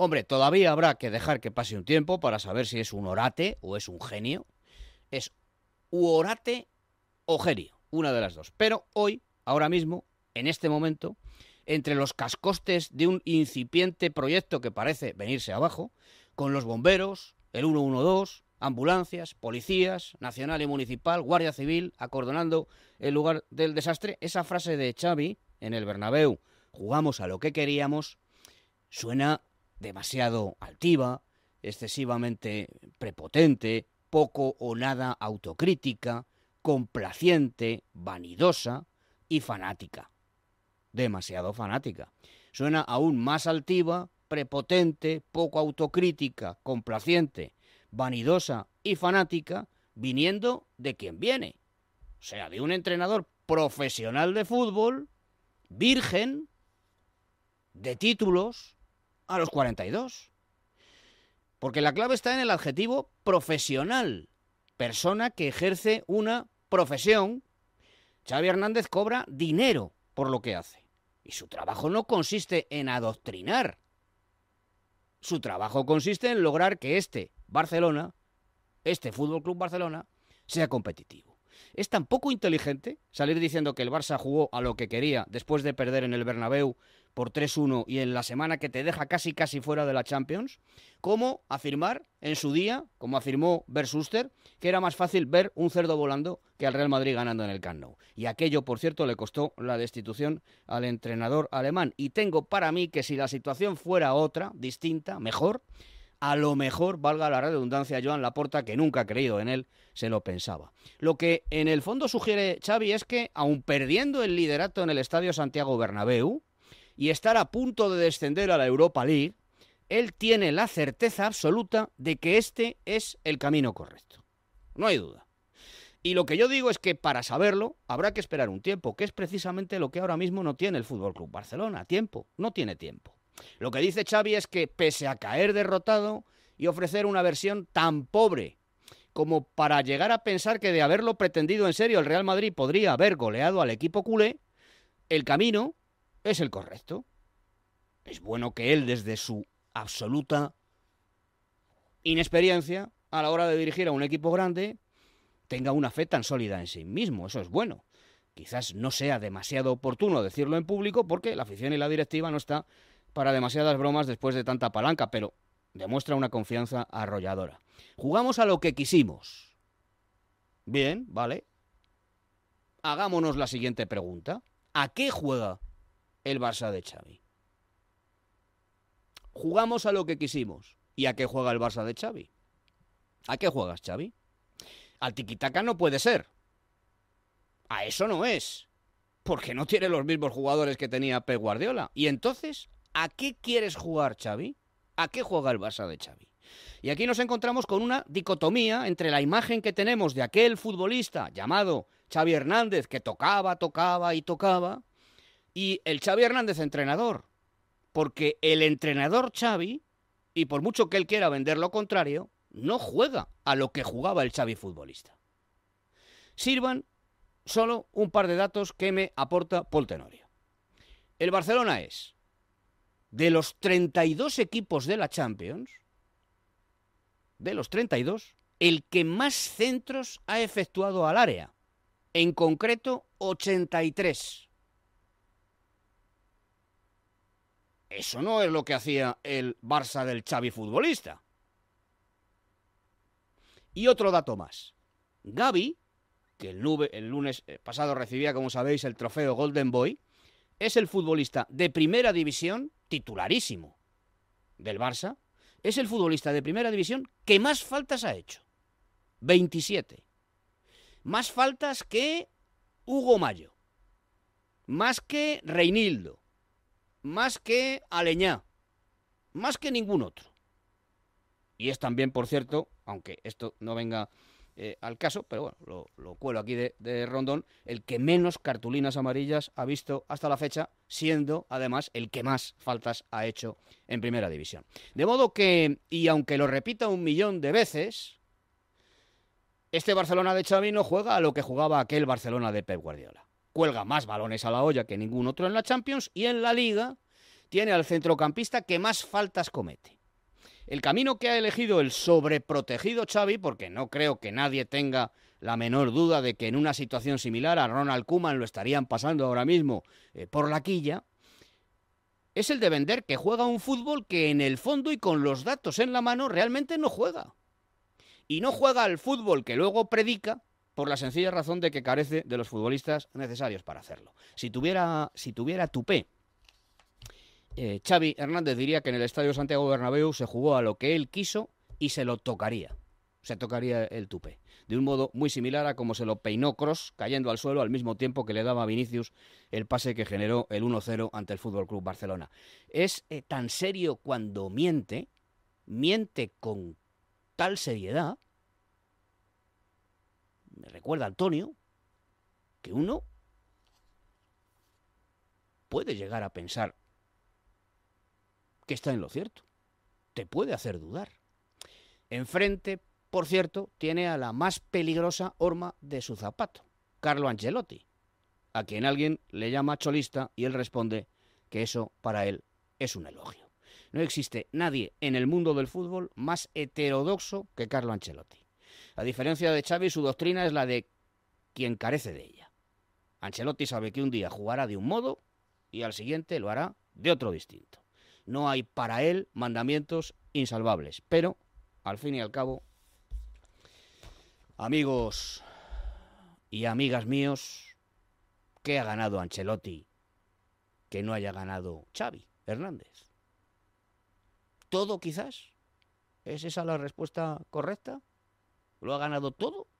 Hombre, todavía habrá que dejar que pase un tiempo para saber si es un orate o es un genio. Es u orate o genio, una de las dos. Pero hoy, ahora mismo, en este momento, entre los cascostes de un incipiente proyecto que parece venirse abajo, con los bomberos, el 112, ambulancias, policías, nacional y municipal, guardia civil, acordonando el lugar del desastre, esa frase de Xavi en el Bernabéu, jugamos a lo que queríamos, suena demasiado altiva, excesivamente prepotente, poco o nada autocrítica, complaciente, vanidosa y fanática. Demasiado fanática. Suena aún más altiva, prepotente, poco autocrítica, complaciente, vanidosa y fanática, viniendo de quien viene. O sea, de un entrenador profesional de fútbol, virgen, de títulos, a los 42. Porque la clave está en el adjetivo profesional, persona que ejerce una profesión. Xavi Hernández cobra dinero por lo que hace. Y su trabajo no consiste en adoctrinar. Su trabajo consiste en lograr que este Barcelona, este Fútbol Club Barcelona, sea competitivo. Es tan poco inteligente salir diciendo que el Barça jugó a lo que quería después de perder en el Bernabéu por 3-1 y en la semana que te deja casi casi fuera de la Champions, como afirmar en su día, como afirmó Bersuster, que era más fácil ver un cerdo volando que al Real Madrid ganando en el Camp Y aquello, por cierto, le costó la destitución al entrenador alemán. Y tengo para mí que si la situación fuera otra, distinta, mejor, a lo mejor, valga la redundancia, Joan Laporta, que nunca ha creído en él, se lo pensaba. Lo que en el fondo sugiere Xavi es que, aun perdiendo el liderato en el Estadio Santiago Bernabéu, y estar a punto de descender a la Europa League, él tiene la certeza absoluta de que este es el camino correcto. No hay duda. Y lo que yo digo es que para saberlo habrá que esperar un tiempo, que es precisamente lo que ahora mismo no tiene el Fútbol Club Barcelona. Tiempo, no tiene tiempo. Lo que dice Xavi es que pese a caer derrotado y ofrecer una versión tan pobre como para llegar a pensar que de haberlo pretendido en serio el Real Madrid podría haber goleado al equipo culé, el camino es el correcto. Es bueno que él, desde su absoluta inexperiencia a la hora de dirigir a un equipo grande, tenga una fe tan sólida en sí mismo. Eso es bueno. Quizás no sea demasiado oportuno decirlo en público porque la afición y la directiva no está para demasiadas bromas después de tanta palanca, pero demuestra una confianza arrolladora. Jugamos a lo que quisimos. Bien, vale. Hagámonos la siguiente pregunta. ¿A qué juega el Barça de Xavi. Jugamos a lo que quisimos. ¿Y a qué juega el Barça de Xavi? ¿A qué juegas, Xavi? Al tiquitaca no puede ser. A eso no es. Porque no tiene los mismos jugadores que tenía Pep Guardiola. Y entonces, ¿a qué quieres jugar, Xavi? ¿A qué juega el Barça de Xavi? Y aquí nos encontramos con una dicotomía entre la imagen que tenemos de aquel futbolista llamado Xavi Hernández que tocaba, tocaba y tocaba y el Xavi Hernández entrenador. Porque el entrenador Xavi, y por mucho que él quiera vender lo contrario, no juega a lo que jugaba el Xavi futbolista. Sirvan solo un par de datos que me aporta Paul Tenorio. El Barcelona es, de los 32 equipos de la Champions, de los 32, el que más centros ha efectuado al área. En concreto, 83. Eso no es lo que hacía el Barça del Xavi futbolista. Y otro dato más. Gaby, que el, el lunes eh, pasado recibía, como sabéis, el trofeo Golden Boy, es el futbolista de primera división titularísimo del Barça. Es el futbolista de primera división que más faltas ha hecho. 27. Más faltas que Hugo Mayo. Más que Reinildo más que Aleñá, más que ningún otro. Y es también, por cierto, aunque esto no venga eh, al caso, pero bueno, lo, cuelo aquí de, de, Rondón, el que menos cartulinas amarillas ha visto hasta la fecha, siendo además el que más faltas ha hecho en primera división. De modo que, y aunque lo repita un millón de veces, este Barcelona de Xavi no juega a lo que jugaba aquel Barcelona de Pep Guardiola cuelga más balones a la olla que ningún otro en la Champions y en la Liga tiene al centrocampista que más faltas comete. El camino que ha elegido el sobreprotegido Xavi, porque no creo que nadie tenga la menor duda de que en una situación similar a Ronald Kuman lo estarían pasando ahora mismo eh, por la quilla, es el de vender que juega un fútbol que en el fondo y con los datos en la mano realmente no juega. Y no juega al fútbol que luego predica, por la sencilla razón de que carece de los futbolistas necesarios para hacerlo. Si tuviera, si tuviera tupé, eh, Xavi Hernández diría que en el Estadio Santiago Bernabéu se jugó a lo que él quiso y se lo tocaría. Se tocaría el tupé. De un modo muy similar a como se lo peinó Cross cayendo al suelo al mismo tiempo que le daba a Vinicius el pase que generó el 1-0 ante el Fútbol Club Barcelona. Es eh, tan serio cuando miente, miente con tal seriedad me recuerda Antonio, que uno puede llegar a pensar que está en lo cierto. Te puede hacer dudar. Enfrente, por cierto, tiene a la más peligrosa horma de su zapato, Carlo Ancelotti, a quien alguien le llama cholista y él responde que eso para él es un elogio. No existe nadie en el mundo del fútbol más heterodoxo que Carlo Ancelotti. La diferencia de Xavi, su doctrina es la de quien carece de ella. Ancelotti sabe que un día jugará de un modo y al siguiente lo hará de otro distinto. No hay para él mandamientos insalvables, pero al fin y al cabo, amigos y amigas míos, ¿qué ha ganado Ancelotti que no haya ganado Xavi Hernández? ¿Todo quizás? ¿Es esa la respuesta correcta? lo ha ganado todo